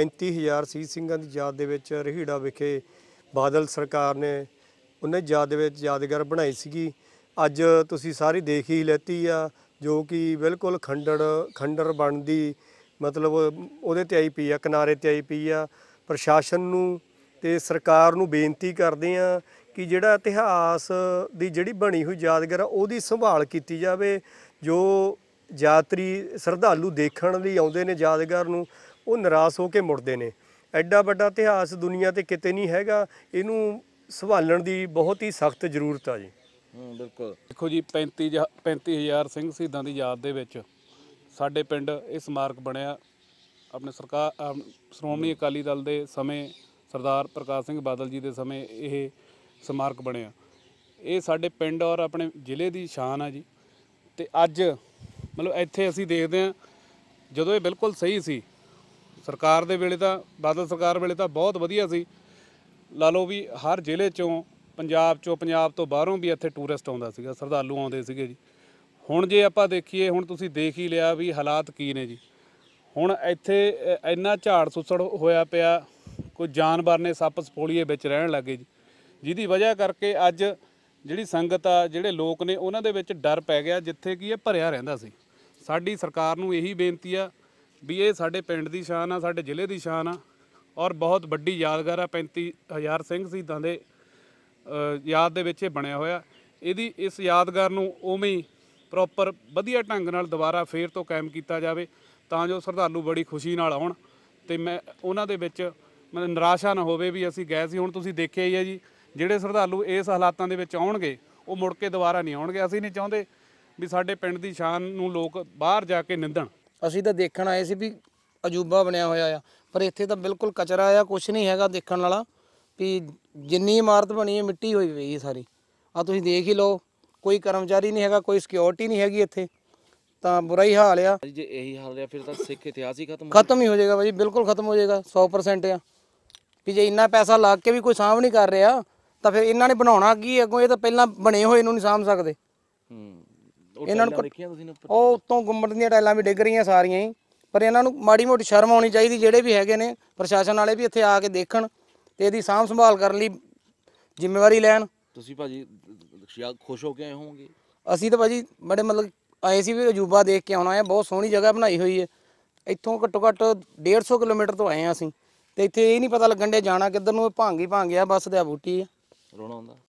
35000 ਸੀ ਸਿੰਘਾਂ ਦੀ ਯਾਦ ਦੇ ਵਿੱਚ ਰਹੀੜਾ ਵਿਖੇ ਬਾਦਲ ਸਰਕਾਰ ਨੇ ਉਹਨੇ ਯਾਦ ਦੇ ਵਿੱਚ ਯਾਦਗਾਰ ਬਣਾਈ ਸੀਗੀ ਅੱਜ ਤੁਸੀਂ ਸਾਰੀ ਦੇਖ ਹੀ ਲੈਤੀ ਆ ਜੋ ਕਿ ਬਿਲਕੁਲ ਖੰਡੜ ਖੰਡਰ ਬਣਦੀ ਮਤਲਬ ਉਹਦੇ ਤੇ ਆਈ ਪਈ ਆ ਕਿਨਾਰੇ ਤੇ ਆਈ ਪਈ ਆ ਪ੍ਰਸ਼ਾਸਨ ਨੂੰ ਤੇ ਸਰਕਾਰ ਨੂੰ ਬੇਨਤੀ ਕਰਦੇ ਆ ਕਿ ਜਿਹੜਾ ਇਤਿਹਾਸ ਦੀ ਜਿਹੜੀ ਬਣੀ ਹੋਈ ਯਾਦਗਾਰ ਆ ਉਹਦੀ ਸੰਭਾਲ ਕੀਤੀ ਜਾਵੇ ਜੋ ਯਾਤਰੀ ਸ਼ਰਧਾਲੂ ਦੇਖਣ ਲਈ ਆਉਂਦੇ ਨੇ ਯਾਦਗਾਰ ਨੂੰ ਉਹ ਨਿਰਾਸ਼ ਹੋ ਕੇ ਮੁੜਦੇ ਨੇ ਐਡਾ ਵੱਡਾ ਇਤਿਹਾਸ ਦੁਨੀਆ ਤੇ ਕਿਤੇ ਨਹੀਂ ਹੈਗਾ ਇਹਨੂੰ ਸੰਭਾਲਣ ਦੀ ਬਹੁਤ ਹੀ ਸਖਤ ਜ਼ਰੂਰਤ ਆ ਜੀ ਹੂੰ ਬਿਲਕੁਲ ਦੇਖੋ ਜੀ 35 35000 ਸਿੰਘ ਸ਼ਹੀਦਾਂ ਦੀ ਯਾਦ ਦੇ ਵਿੱਚ ਸਾਡੇ ਪਿੰਡ ਇਹ ਸਮਾਰਕ ਬਣਿਆ ਆਪਣੇ ਸਰਕਾਰ ਸ਼੍ਰੋਮਣੀ ਅਕਾਲੀ ਦਲ ਦੇ ਸਮੇਂ ਸਰਦਾਰ ਪ੍ਰਕਾਸ਼ ਸਿੰਘ ਬਾਦਲ ਜੀ ਦੇ ਸਮੇਂ ਇਹ ਸਮਾਰਕ ਬਣਿਆ ਇਹ ਸਾਡੇ ਪਿੰਡ ਔਰ ਆਪਣੇ ਜ਼ਿਲ੍ਹੇ ਦੀ ਸ਼ਾਨ ਆ ਜੀ ਤੇ ਅੱਜ ਮਤਲਬ ਇੱਥੇ ਅਸੀਂ ਦੇਖਦੇ ਆ ਜਦੋਂ ਇਹ ਬਿਲਕੁਲ ਸਹੀ ਸੀ ਸਰਕਾਰ ਦੇ ਵੇਲੇ ਤਾਂ ਬਾਦਲ ਸਰਕਾਰ ਵੇਲੇ ਤਾਂ ਬਹੁਤ ਵਧੀਆ ਸੀ ਲਾ ਲਓ ਵੀ ਹਰ ਜ਼ਿਲ੍ਹੇ ਚੋਂ ਪੰਜਾਬ ਚੋਂ ਪੰਜਾਬ ਤੋਂ ਬਾਹਰੋਂ ਵੀ ਇੱਥੇ ਟੂਰਿਸਟ ਆਉਂਦਾ ਸੀਗਾ ਸਰਦਾਲੂ ਆਉਂਦੇ ਸੀਗੇ ਜੀ ਹੁਣ ਜੇ ਆਪਾਂ ਦੇਖੀਏ ਹੁਣ ਤੁਸੀਂ ਦੇਖ ਹੀ ਲਿਆ ਵੀ ਹਾਲਾਤ ਕੀ ਨੇ ਜੀ ਹੁਣ ਇੱਥੇ ਇੰਨਾ ਝਾੜ ਸੁੱਸੜ ਹੋਇਆ ਪਿਆ ਕੋਈ ਜਾਨਵਰ ਨੇ ਸੱਪ ਸਪੋਲੀਏ ਵਿੱਚ ਰਹਿਣ ਲੱਗੇ ਜੀ ਜਿਹਦੀ ਵਜ੍ਹਾ ਕਰਕੇ ਅੱਜ ਜਿਹੜੀ ਸੰਗਤ ਆ ਜਿਹੜੇ ਲੋਕ ਨੇ ਉਹਨਾਂ ਦੇ ਵਿੱਚ ਡਰ ਪੈ ਗਿਆ ਜਿੱਥੇ ਕੀ ਇਹ ਭਰਿਆ ਰਹਿੰਦਾ ਸੀ ਸਾਡੀ ਸਰਕਾਰ ਨੂੰ ਇਹੀ ਬੇਨਤੀ ਆ ਵੀ ਇਹ ਸਾਡੇ ਪਿੰਡ ਦੀ ਸ਼ਾਨ ਆ ਸਾਡੇ ਜ਼ਿਲ੍ਹੇ ਦੀ ਸ਼ਾਨ ਆ ਔਰ ਬਹੁਤ ਵੱਡੀ ਯਾਦਗਾਰ ਆ 35000 ਸਿੰਘ ਸ਼ਹੀਦਾਂ ਦੇ ਯਾਦ ਦੇ ਵਿੱਚ ਇਹ ਬਣਿਆ ਹੋਇਆ ਇਹਦੀ ਇਸ ਯਾਦਗਾਰ ਨੂੰ ਉਵੇਂ ਹੀ ਪ੍ਰੋਪਰ ਵਧੀਆ ਢੰਗ ਨਾਲ ਦੁਬਾਰਾ ਫੇਰ ਤੋਂ ਕਾਇਮ ਕੀਤਾ ਜਾਵੇ ਤਾਂ ਜੋ ਸਰਧਾਲੂ ਬੜੀ ਖੁਸ਼ੀ ਨਾਲ ਆਉਣ ਤੇ ਮੈਂ ਉਹਨਾਂ ਦੇ ਵਿੱਚ ਮਤਲਬ ਨਿਰਾਸ਼ਾ ਨਾ ਹੋਵੇ ਵੀ ਅਸੀਂ ਗਏ ਸੀ ਹੁਣ ਤੁਸੀਂ ਦੇਖਿਆ ਹੀ ਹੈ ਜੀ ਜਿਹੜੇ ਸਰਧਾਲੂ ਇਸ ਹਾਲਾਤਾਂ ਦੇ ਵਿੱਚ ਆਉਣਗੇ ਉਹ ਮੁੜ ਕੇ ਦੁਬਾਰਾ ਨਹੀਂ ਆਉਣਗੇ ਅਸੀਂ ਨਹੀਂ ਚਾਹੁੰਦੇ ਵੀ ਸਾਡੇ ਪਿੰਡ ਦੀ ਸ਼ਾਨ ਨੂੰ ਲੋਕ ਬਾਹਰ ਜਾ ਕੇ ਨਿੰਦਣ ਅਸੀਂ ਤਾਂ ਦੇਖਣ ਆਏ ਸੀ ਵੀ ਅਜੂਬਾ ਬਣਿਆ ਹੋਇਆ ਆ ਪਰ ਇੱਥੇ ਤਾਂ ਬਿਲਕੁਲ ਕਚਰਾ ਆ ਕੁਝ ਨਹੀਂ ਹੈਗਾ ਦੇਖਣ ਵਾਲਾ ਵੀ ਜਿੰਨੀ ਇਮਾਰਤ ਬਣੀ ਹੈ ਮਿੱਟੀ ਹੋਈ ਪਈ ਹੈ ਸਾਰੀ ਆ ਤੁਸੀਂ ਦੇਖ ਹੀ ਲਓ ਕੋਈ ਕਰਮਚਾਰੀ ਨਹੀਂ ਹੈਗਾ ਕੋਈ ਸਿਕਿਉਰਿਟੀ ਨਹੀਂ ਹੈਗੀ ਇੱਥੇ ਤਾਂ ਬੁਰਾ ਹੀ ਹਾਲ ਆ ਜੇ ਇਹੀ ਹਾਲ ਰਿਹਾ ਫਿਰ ਤਾਂ ਸਿੱਖ ਇਤਿਹਾਸ ਹੀ ਖਤਮ ਖਤਮ ਹੀ ਹੋ ਜਾਏਗਾ ਭਾਜੀ ਬਿਲਕੁਲ ਖਤਮ ਹੋ ਜਾਏਗਾ 100% ਆ ਵੀ ਜੇ ਇੰਨਾ ਪੈਸਾ ਲਾ ਕੇ ਵੀ ਕੋਈ ਸਾਂਭ ਨਹੀਂ ਕਰ ਰਿਹਾ ਤਾਂ ਫਿਰ ਇਹਨਾਂ ਨੇ ਬਣਾਉਣਾ ਕੀ ਅੱਗੋਂ ਇਹ ਤਾਂ ਪਹਿਲਾਂ ਬਣੇ ਹੋਏ ਨੂੰ ਨਹੀਂ ਸਾਂਭ ਸਕਦੇ ਹੂੰ ਇਹਨਾਂ ਨੂੰ ਦੇਖਿਆ ਤੁਸੀਂ ਨੇ ਉੱਪਰ ਉਹ ਉੱਤੋਂ ਗੁੰਮਟ ਦੀਆਂ ਟਾਈਲਾਂ ਵੀ ਡਿੱਗ ਰਹੀਆਂ ਸਾਰੀਆਂ ਹੀ ਪਰ ਇਹਨਾਂ ਨੂੰ ਮਾੜੀ ਮੋਟੀ ਸ਼ਰਮ ਆਉਣੀ ਚਾਹੀਦੀ ਜਿਹੜੇ ਵੀ ਹੈਗੇ ਨੇ ਪ੍ਰਸ਼ਾਸਨ ਵਾਲੇ ਵੀ ਇੱਥੇ ਆ ਕੇ ਦੇਖਣ ਤੇ ਇਹਦੀ ਸਾਂਭ ਸੰਭਾਲ ਕਰਨ ਲਈ ਜ਼ਿੰਮੇਵਾਰੀ ਲੈਣ ਤੁਸੀਂ ਭਾਜੀ ਖੁਸ਼ ਹੋ ਕੇ ਆਏ ਹੋਵੋਗੇ ਅਸੀਂ ਤਾਂ ਭਾਜੀ ਬੜੇ ਮਤਲਬ ਆਏ ਸੀ ਵੀ ਅਜੂਬਾ ਦੇਖ ਕੇ ਆਉਣਾ ਹੈ ਬਹੁਤ ਸੋਹਣੀ ਜਗ੍ਹਾ ਬਣਾਈ ਹੋਈ ਹੈ ਇੱਥੋਂ ਘੱਟੋ ਘੱਟ 150 ਕਿਲੋਮੀਟਰ ਤੋਂ ਆਏ ਆ ਅਸੀਂ ਤੇ ਇੱਥੇ ਇਹ ਨਹੀਂ ਪਤਾ ਲੱਗਣ ਦੇ ਜਾਣਾ ਕਿੱਧਰ ਨੂੰ ਭਾਂਗੀ ਭਾਂਗਿਆ ਬਸ ਦੇ ਬੂਟੀ ਰੋਣਾ ਹੁੰਦਾ